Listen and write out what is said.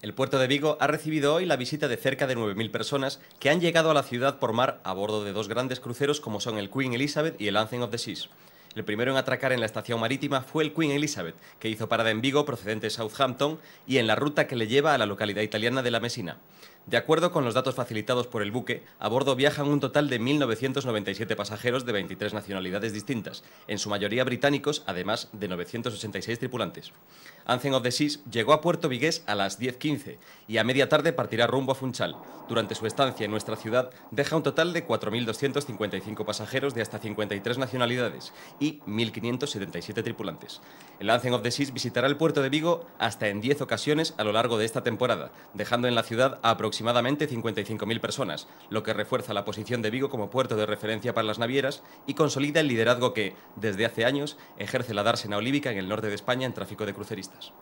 El puerto de Vigo ha recibido hoy la visita de cerca de 9.000 personas que han llegado a la ciudad por mar a bordo de dos grandes cruceros como son el Queen Elizabeth y el Anthem of the Seas. El primero en atracar en la estación marítima fue el Queen Elizabeth, que hizo parada en Vigo procedente de Southampton y en la ruta que le lleva a la localidad italiana de La Mesina. De acuerdo con los datos facilitados por el buque, a bordo viajan un total de 1.997 pasajeros de 23 nacionalidades distintas, en su mayoría británicos, además de 986 tripulantes. Anzen of the Seas llegó a Puerto Vigués a las 10.15 y a media tarde partirá rumbo a Funchal. Durante su estancia en nuestra ciudad, deja un total de 4.255 pasajeros de hasta 53 nacionalidades y 1.577 tripulantes. El Anzen of the Seas visitará el puerto de Vigo hasta en 10 ocasiones a lo largo de esta temporada, dejando en la ciudad a aproximadamente aproximadamente 55.000 personas, lo que refuerza la posición de Vigo como puerto de referencia para las navieras y consolida el liderazgo que, desde hace años, ejerce la dársena olívica en el norte de España en tráfico de cruceristas.